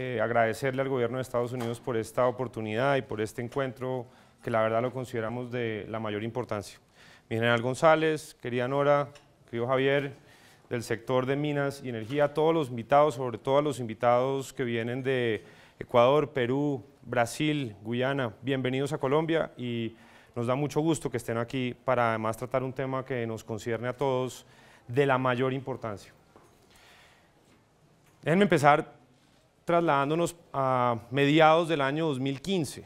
Eh, agradecerle al gobierno de Estados Unidos por esta oportunidad y por este encuentro que la verdad lo consideramos de la mayor importancia. Mi general González, querida Nora, querido Javier, del sector de minas y energía, a todos los invitados, sobre todo a los invitados que vienen de Ecuador, Perú, Brasil, Guyana, bienvenidos a Colombia y nos da mucho gusto que estén aquí para además tratar un tema que nos concierne a todos de la mayor importancia. Déjenme empezar trasladándonos a mediados del año 2015,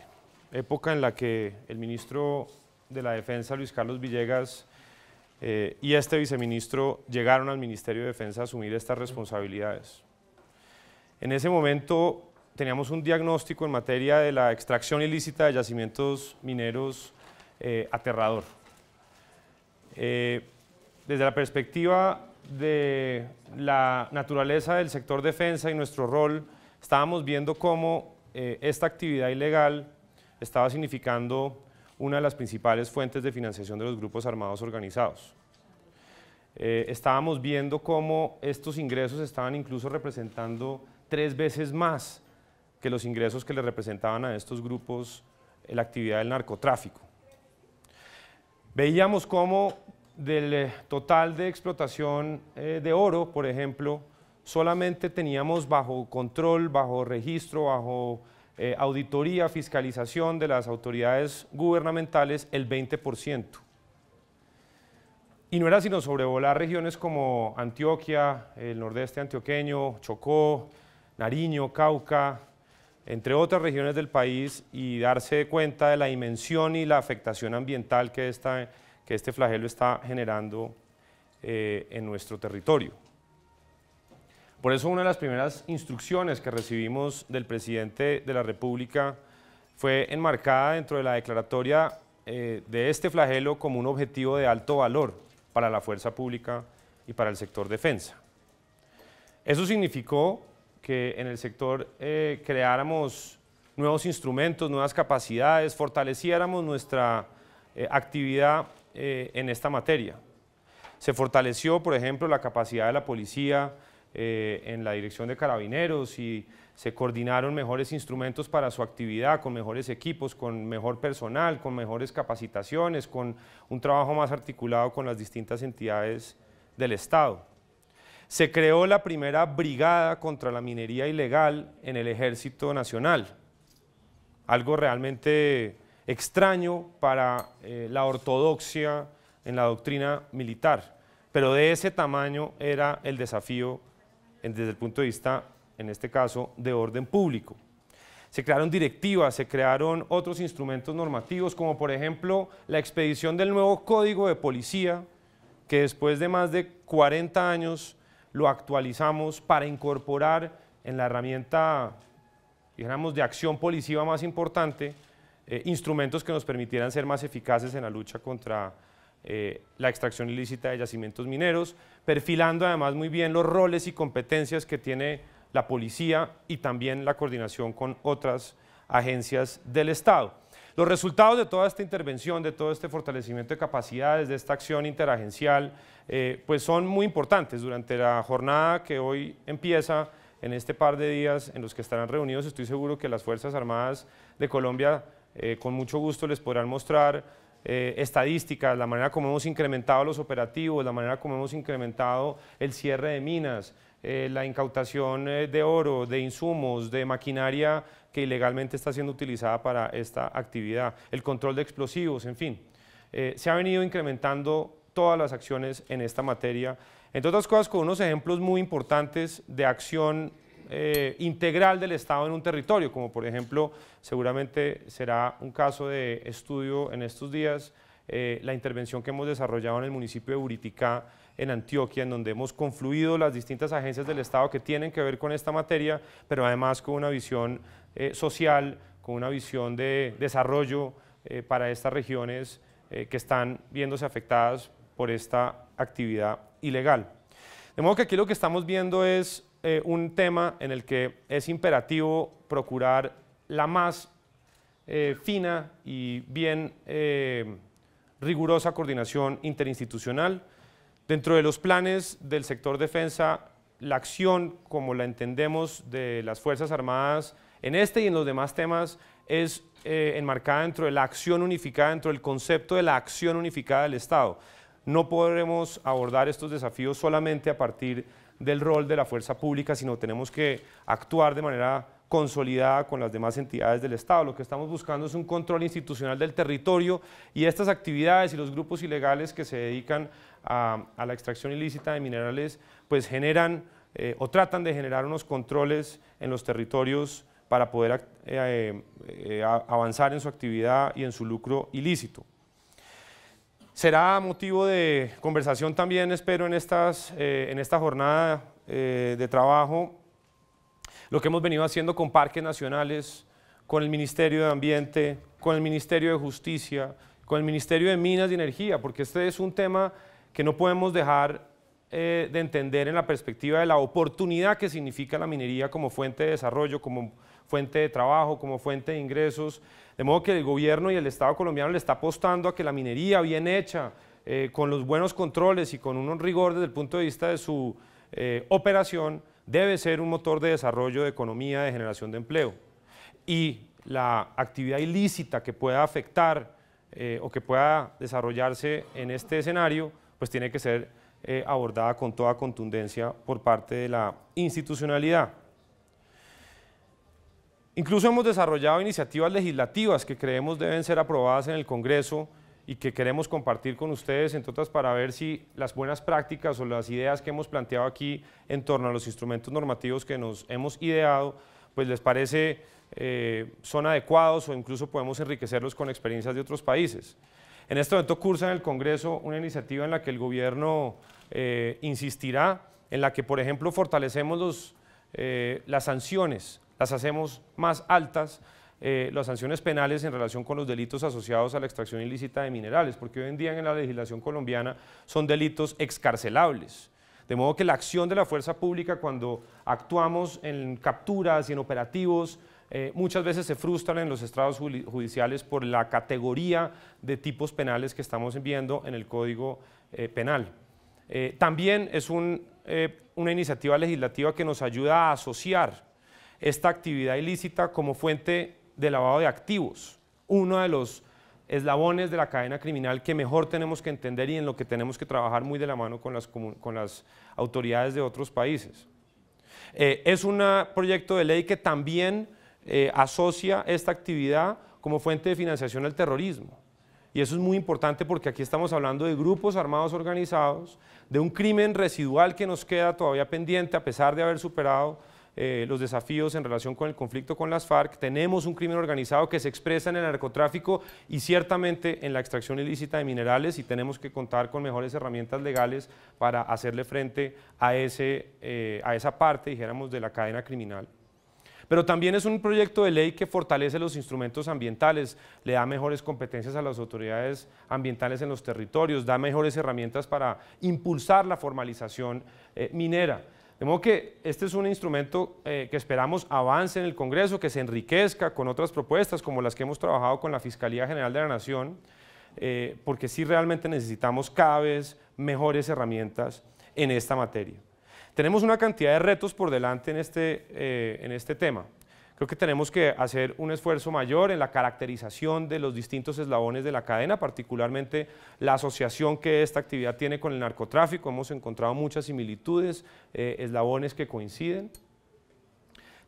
época en la que el ministro de la Defensa, Luis Carlos Villegas, eh, y este viceministro llegaron al Ministerio de Defensa a asumir estas responsabilidades. En ese momento teníamos un diagnóstico en materia de la extracción ilícita de yacimientos mineros eh, aterrador. Eh, desde la perspectiva de la naturaleza del sector defensa y nuestro rol estábamos viendo cómo eh, esta actividad ilegal estaba significando una de las principales fuentes de financiación de los grupos armados organizados. Eh, estábamos viendo cómo estos ingresos estaban incluso representando tres veces más que los ingresos que le representaban a estos grupos eh, la actividad del narcotráfico. Veíamos cómo del total de explotación de oro, por ejemplo, solamente teníamos bajo control, bajo registro, bajo eh, auditoría, fiscalización de las autoridades gubernamentales el 20%. Y no era sino sobrevolar regiones como Antioquia, el nordeste antioqueño, Chocó, Nariño, Cauca, entre otras regiones del país y darse cuenta de la dimensión y la afectación ambiental que, este flagelo está generando eh, en nuestro territorio. Por eso una de las primeras instrucciones que recibimos del presidente de la República fue enmarcada dentro de la declaratoria eh, de este flagelo como un objetivo de alto valor para la fuerza pública y para el sector defensa. Eso significó que en el sector eh, creáramos nuevos instrumentos, nuevas capacidades, fortaleciéramos nuestra eh, actividad en esta materia. Se fortaleció, por ejemplo, la capacidad de la policía, eh, en la dirección de carabineros y se coordinaron mejores instrumentos para su actividad, con mejores equipos, con mejor personal, con mejores capacitaciones, con un trabajo más articulado con las distintas entidades del Estado. Se creó la primera brigada contra la minería ilegal en el Ejército Nacional, algo realmente extraño para eh, la ortodoxia en la doctrina militar, pero de ese tamaño era el desafío desde el punto de vista, en este caso, de orden público. Se crearon directivas, se crearon otros instrumentos normativos, como por ejemplo la expedición del nuevo Código de Policía, que después de más de 40 años lo actualizamos para incorporar en la herramienta, digamos, de acción policiva más importante, eh, instrumentos que nos permitieran ser más eficaces en la lucha contra eh, la extracción ilícita de yacimientos mineros, perfilando además muy bien los roles y competencias que tiene la policía y también la coordinación con otras agencias del Estado. Los resultados de toda esta intervención, de todo este fortalecimiento de capacidades, de esta acción interagencial, eh, pues son muy importantes. Durante la jornada que hoy empieza, en este par de días en los que estarán reunidos, estoy seguro que las Fuerzas Armadas de Colombia eh, con mucho gusto les podrán mostrar eh, estadísticas, la manera como hemos incrementado los operativos, la manera como hemos incrementado el cierre de minas, eh, la incautación eh, de oro, de insumos, de maquinaria que ilegalmente está siendo utilizada para esta actividad, el control de explosivos, en fin. se ha venido incrementando todas las acciones en esta materia, entre otras cosas con unos ejemplos muy importantes de acción eh, integral del Estado en un territorio, como por ejemplo seguramente será un caso de estudio en estos días, eh, la intervención que hemos desarrollado en el municipio de Buriticá, en Antioquia, en donde hemos confluido las distintas agencias del Estado que tienen que ver con esta materia, pero además con una visión eh, social, con una visión de desarrollo para estas regiones que están viéndose afectadas por esta actividad ilegal. De modo que aquí lo que estamos viendo es eh, un tema en el que es imperativo procurar la más eh, fina y bien eh, rigurosa coordinación interinstitucional. Dentro de los planes del sector defensa, la acción, como la entendemos, de las Fuerzas Armadas en este y en los demás temas es enmarcada dentro de la acción unificada, dentro del concepto de la acción unificada del Estado. No podremos abordar estos desafíos solamente a partir de del rol de la fuerza pública, sino tenemos que actuar de manera consolidada con las demás entidades del Estado. Lo que estamos buscando es un control institucional del territorio y estas actividades y los grupos ilegales que se dedican a, la extracción ilícita de minerales, pues generan eh, o tratan de generar unos controles en los territorios para poder eh, eh, avanzar en su actividad y en su lucro ilícito. Será motivo de conversación también, espero, en, estas, eh, en esta jornada eh, de trabajo, lo que hemos venido haciendo con parques nacionales, con el Ministerio de Ambiente, con el Ministerio de Justicia, con el Ministerio de Minas y Energía, porque este es un tema que no podemos dejar eh, de entender en la perspectiva de la oportunidad que significa la minería como fuente de desarrollo, como fuente de trabajo, como fuente de ingresos. De modo que el gobierno y el Estado colombiano le está apostando a que la minería bien hecha, eh, con los buenos controles y con un rigor desde el punto de vista de su eh, operación, debe ser un motor de desarrollo de economía, de generación de empleo. Y la actividad ilícita que pueda afectar eh, o que pueda desarrollarse en este escenario, pues tiene que ser abordada con toda contundencia por parte de la institucionalidad. Incluso hemos desarrollado iniciativas legislativas que creemos deben ser aprobadas en el Congreso y que queremos compartir con ustedes, entre otras, para ver si las buenas prácticas o las ideas que hemos planteado aquí en torno a los instrumentos normativos que nos hemos ideado, pues les parece eh, son adecuados o incluso podemos enriquecerlos con experiencias de otros países. En este momento cursa en el Congreso una iniciativa en la que el gobierno eh, insistirá, en la que, por ejemplo, fortalecemos eh, las sanciones las hacemos más altas eh, las sanciones penales en relación con los delitos asociados a la extracción ilícita de minerales, porque hoy en día en la legislación colombiana son delitos excarcelables. De modo que la acción de la fuerza pública cuando actuamos en capturas y en operativos eh, muchas veces se frustran en los estrados judiciales por la categoría de tipos penales que estamos viendo en el Código eh, Penal. también es una iniciativa legislativa que nos ayuda a asociar esta actividad ilícita como fuente de lavado de activos, uno de los eslabones de la cadena criminal que mejor tenemos que entender y en lo que tenemos que trabajar muy de la mano con las, con las autoridades de otros países. Eh, es un proyecto de ley que también eh, asocia esta actividad como fuente de financiación al terrorismo. Y eso es muy importante porque aquí estamos hablando de grupos armados organizados, de un crimen residual que nos queda todavía pendiente a pesar de haber superado eh, los desafíos en relación con el conflicto con las FARC, tenemos un crimen organizado que se expresa en el narcotráfico y ciertamente en la extracción ilícita de minerales y tenemos que contar con mejores herramientas legales para hacerle frente a, eh, esa parte, dijéramos, de la cadena criminal. Pero también es un proyecto de ley que fortalece los instrumentos ambientales, le da mejores competencias a las autoridades ambientales en los territorios, da mejores herramientas para impulsar la formalización eh, minera. De modo que este es un instrumento eh, que esperamos avance en el Congreso, que se enriquezca con otras propuestas como las que hemos trabajado con la Fiscalía General de la Nación, eh, porque sí realmente necesitamos cada vez mejores herramientas en esta materia. Tenemos una cantidad de retos por delante en este, eh, este tema. Creo que tenemos que hacer un esfuerzo mayor en la caracterización de los distintos eslabones de la cadena, particularmente la asociación que esta actividad tiene con el narcotráfico. Hemos encontrado muchas similitudes, eh, eslabones que coinciden.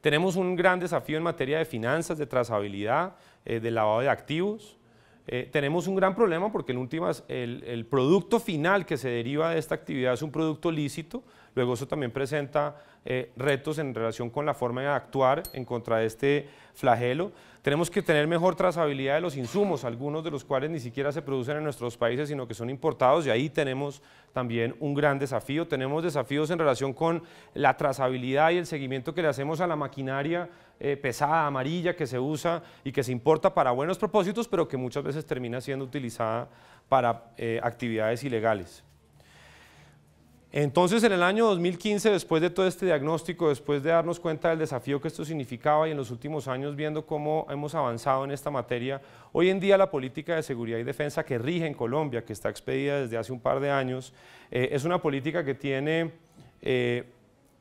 Tenemos un gran desafío en materia de finanzas, de trazabilidad, eh, de lavado de activos. Eh, tenemos un gran problema porque en últimas el, producto final que se deriva de esta actividad es un producto lícito, luego eso también presenta eh, retos en relación con la forma de actuar en contra de este flagelo. Tenemos que tener mejor trazabilidad de los insumos, algunos de los cuales ni siquiera se producen en nuestros países, sino que son importados y ahí tenemos también un gran desafío. Tenemos desafíos en relación con la trazabilidad y el seguimiento que le hacemos a la maquinaria eh, pesada, amarilla, que se usa y que se importa para buenos propósitos, pero que muchas veces termina siendo utilizada para eh, actividades ilegales. Entonces, en el año 2015, después de todo este diagnóstico, después de darnos cuenta del desafío que esto significaba y en los últimos años viendo cómo hemos avanzado en esta materia, hoy en día la política de seguridad y defensa que rige en Colombia, que está expedida desde hace un par de años, eh, es una política que tiene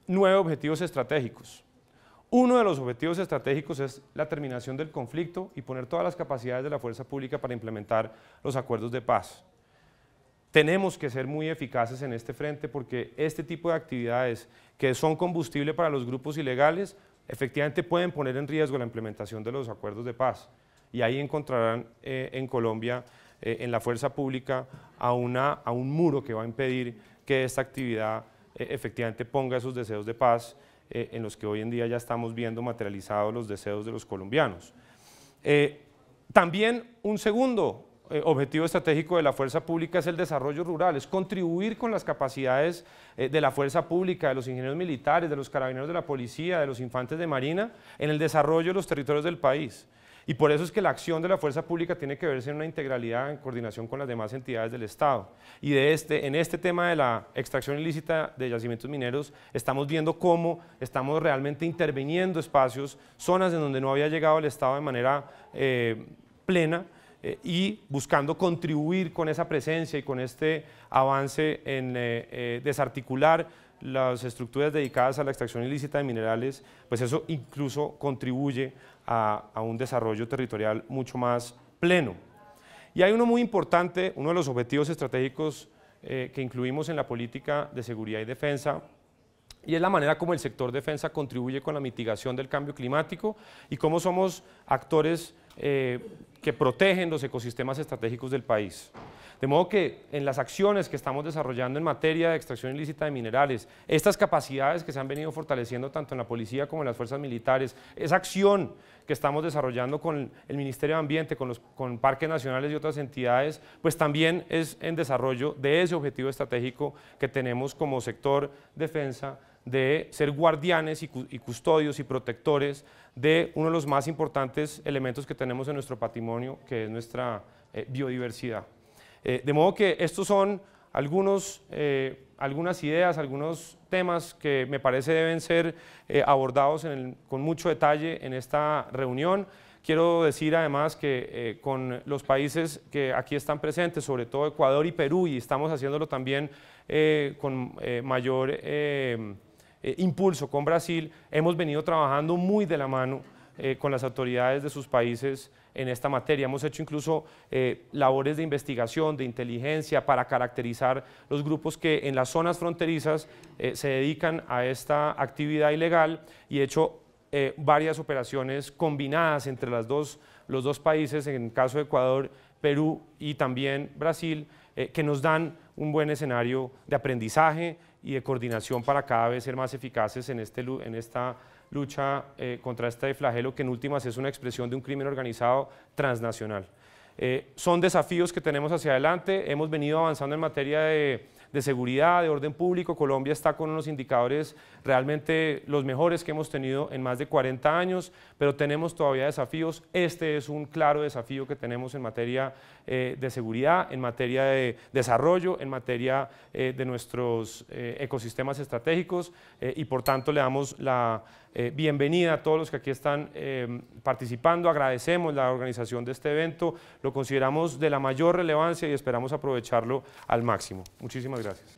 nueve objetivos estratégicos. Uno de los objetivos estratégicos es la terminación del conflicto y poner todas las capacidades de la fuerza pública para implementar los acuerdos de paz. Tenemos que ser muy eficaces en este frente porque este tipo de actividades que son combustible para los grupos ilegales efectivamente pueden poner en riesgo la implementación de los acuerdos de paz. Y ahí encontrarán eh, en Colombia, eh, en la fuerza pública, a, un muro que va a impedir que esta actividad eh, efectivamente ponga esos deseos de paz eh, en los que hoy en día ya estamos viendo materializados los deseos de los colombianos. Eh, también un segundo eh, objetivo estratégico de la fuerza pública es el desarrollo rural, es contribuir con las capacidades de la fuerza pública, de los ingenieros militares, de los carabineros de la policía, de los infantes de marina, en el desarrollo de los territorios del país. Y por eso es que la acción de la fuerza pública tiene que verse en una integralidad en coordinación con las demás entidades del Estado. Y de este, en este tema de la extracción ilícita de yacimientos mineros, estamos viendo cómo estamos realmente interviniendo espacios, zonas en donde no había llegado el Estado de manera eh, plena eh, y buscando contribuir con esa presencia y con este avance en eh, desarticular las estructuras dedicadas a la extracción ilícita de minerales, pues eso incluso contribuye a, un desarrollo territorial mucho más pleno. Y hay uno muy importante, uno de los objetivos estratégicos eh, que incluimos en la política de seguridad y defensa, y es la manera como el sector defensa contribuye con la mitigación del cambio climático y cómo somos actores eh, que protegen los ecosistemas estratégicos del país. De modo que en las acciones que estamos desarrollando en materia de extracción ilícita de minerales, estas capacidades que se han venido fortaleciendo tanto en la policía como en las fuerzas militares, esa acción que estamos desarrollando con el Ministerio de Ambiente, con, los, con parques nacionales y otras entidades, pues también es en desarrollo de ese objetivo estratégico que tenemos como sector defensa de ser guardianes y, custodios y protectores de uno de los más importantes elementos que tenemos en nuestro patrimonio, que es nuestra eh, biodiversidad. Eh, de modo que estos son algunos, eh, algunas ideas, algunos temas que me parece deben ser abordados con mucho detalle en esta reunión. Quiero decir además que con los países que aquí están presentes, sobre todo Ecuador y Perú, y estamos haciéndolo también con mayor eh, impulso con Brasil, hemos venido trabajando muy de la mano eh, con las autoridades de sus países en esta materia. Hemos hecho incluso eh, labores de investigación, de inteligencia, para caracterizar los grupos que en las zonas fronterizas se dedican a esta actividad ilegal y he hecho varias operaciones combinadas entre los dos países, en el caso de Ecuador, Perú y también Brasil, que nos dan un buen escenario de aprendizaje, y de coordinación para cada vez ser más eficaces en, este, en esta lucha eh, contra este flagelo que en últimas es una expresión de un crimen organizado transnacional. Eh, son desafíos que tenemos hacia adelante, hemos venido avanzando en materia de de seguridad, de orden público. Colombia está con unos indicadores realmente los mejores que hemos tenido en más de 40 años, pero tenemos todavía desafíos. Este es un claro desafío que tenemos en materia eh, de seguridad, en materia de desarrollo, en materia eh, de nuestros eh, ecosistemas estratégicos y por tanto le damos la bienvenida a todos los que aquí están em, participando. Agradecemos la organización de este evento, lo consideramos de la mayor relevancia y esperamos aprovecharlo al máximo. Muchísimas gracias gracias.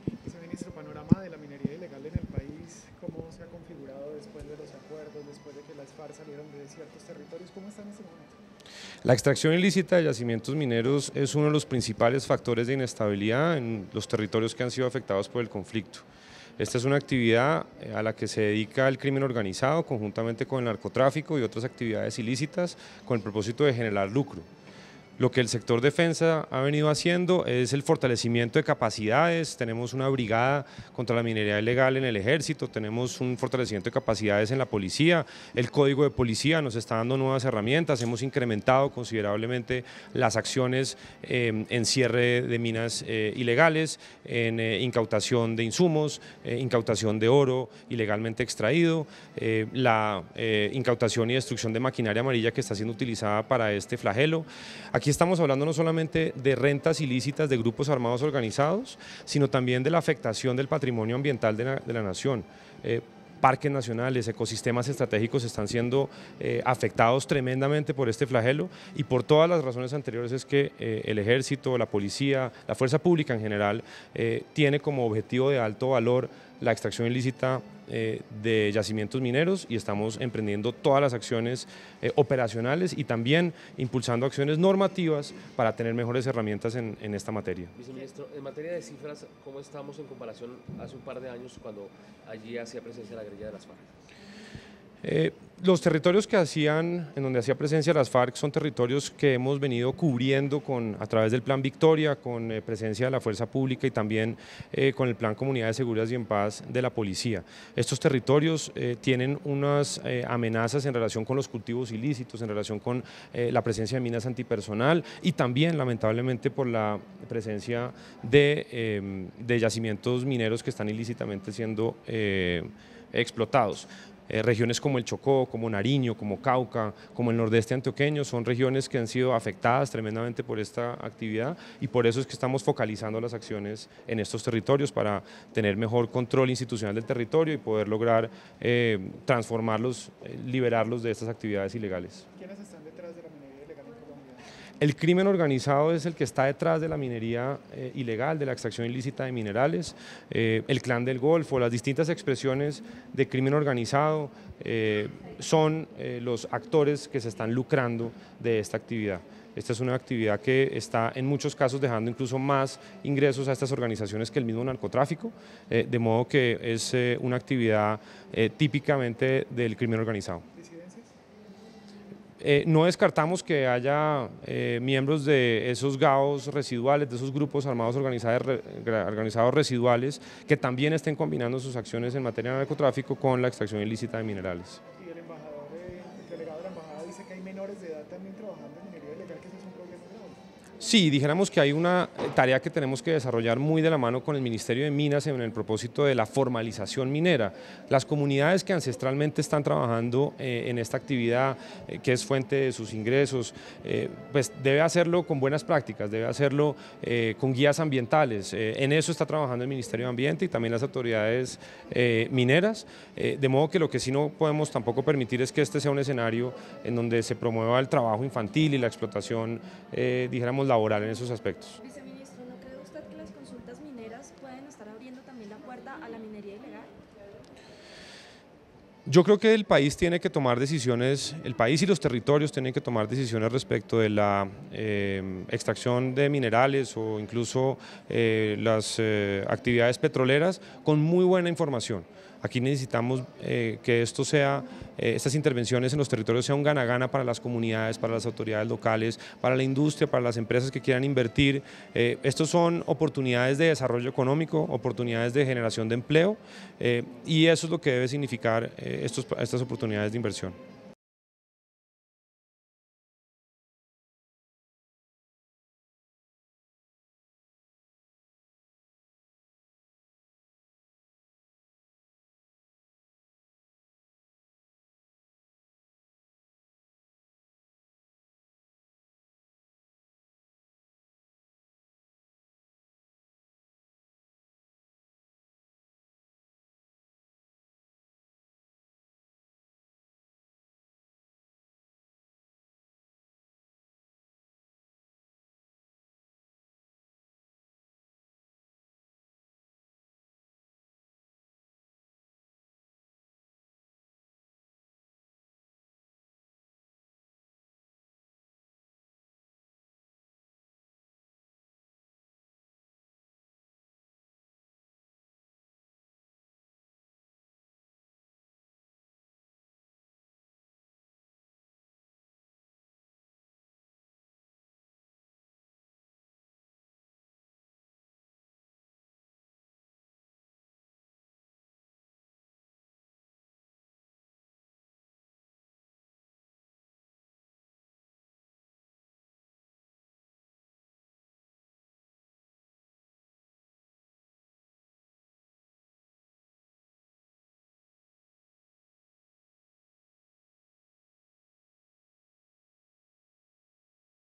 Ministro, panorama de la minería ilegal en el país, ¿cómo se ha configurado después de los acuerdos, después de que las FARC salieron de ciertos territorios? ¿Cómo está en este momento? La extracción ilícita de yacimientos mineros es uno de los principales factores de inestabilidad en los territorios que han sido afectados por el conflicto. Esta es una actividad eh, a la que se dedica el crimen organizado conjuntamente con el narcotráfico y otras actividades ilícitas con el propósito de generar lucro. Lo que el sector defensa ha venido haciendo es el fortalecimiento de capacidades, tenemos una brigada contra la minería ilegal en el ejército, tenemos un fortalecimiento de capacidades en la policía, el código de policía nos está dando nuevas herramientas, hemos incrementado considerablemente las acciones eh, en cierre de minas eh, ilegales, en eh, incautación de insumos, incautación de oro ilegalmente extraído, la incautación y destrucción de maquinaria amarilla que está siendo utilizada para este flagelo. Aquí estamos hablando no solamente de rentas ilícitas de grupos armados organizados, sino también de la afectación del patrimonio ambiental de la, nación. Eh, parques nacionales, ecosistemas estratégicos están siendo eh, afectados tremendamente por este flagelo y por todas las razones anteriores es que eh, el ejército, la policía, la fuerza pública en general tiene como objetivo de alto valor la extracción ilícita eh, de yacimientos mineros y estamos emprendiendo todas las acciones eh, operacionales y también impulsando acciones normativas para tener mejores herramientas en, en esta materia. Viceministro, en materia de cifras, ¿cómo estamos en comparación hace un par de años cuando allí hacía presencia la guerrilla de las FARC? Eh, los territorios que hacían, en donde hacía presencia las FARC, son territorios que hemos venido cubriendo con, a través del Plan Victoria, con eh, presencia de la Fuerza Pública y también eh, con el Plan Comunidad de Seguras y en Paz de la Policía. Estos territorios tienen unas amenazas en relación con los cultivos ilícitos, en relación con la presencia de minas antipersonal y también, lamentablemente, por la presencia de, em, de yacimientos mineros que están ilícitamente siendo explotados. Eh, regiones como el Chocó, como Nariño, como Cauca, como el nordeste antioqueño, son regiones que han sido afectadas tremendamente por esta actividad y por eso es que estamos focalizando las acciones en estos territorios para tener mejor control institucional del territorio y poder lograr eh, transformarlos, eh, liberarlos de estas actividades ilegales. El crimen organizado es el que está detrás de la minería eh, ilegal, de la extracción ilícita de minerales, eh, el clan del Golfo, las distintas expresiones de crimen organizado eh, son los actores que se están lucrando de esta actividad. Esta es una actividad que está en muchos casos dejando incluso más ingresos a estas organizaciones que el mismo narcotráfico, de modo que es una actividad típicamente del crimen organizado. Eh, no descartamos que haya eh, miembros de esos GAOs residuales, de esos grupos armados organizados, organizados residuales, que también estén combinando sus acciones en materia de narcotráfico con la extracción ilícita de minerales. Sí, dijéramos que hay una eh, tarea que tenemos que desarrollar muy de la mano con el Ministerio de Minas en el propósito de la formalización minera. Las comunidades que ancestralmente están trabajando eh, en esta actividad, eh, que es fuente de sus ingresos, pues debe hacerlo con buenas prácticas, debe hacerlo con guías ambientales. en eso está trabajando el Ministerio de Ambiente y también las autoridades mineras, de modo que lo que sí no podemos tampoco permitir es que este sea un escenario en donde se promueva el trabajo infantil y la explotación, dijéramos, en esos aspectos. Viceministro, ¿no cree usted que las consultas mineras pueden estar abriendo también la puerta a la minería ilegal? Yo creo que el país tiene que tomar decisiones, el país y los territorios tienen que tomar decisiones respecto de la eh, extracción de minerales o incluso eh, las eh, actividades petroleras con muy buena información. Aquí necesitamos eh, que esto sea, eh, estas intervenciones en los territorios sean un gana-gana para las comunidades, para las autoridades locales, para la industria, para las empresas que quieran invertir. Estas eh, estos son oportunidades de desarrollo económico, oportunidades de generación de empleo y eso es lo que debe significar estas oportunidades de inversión.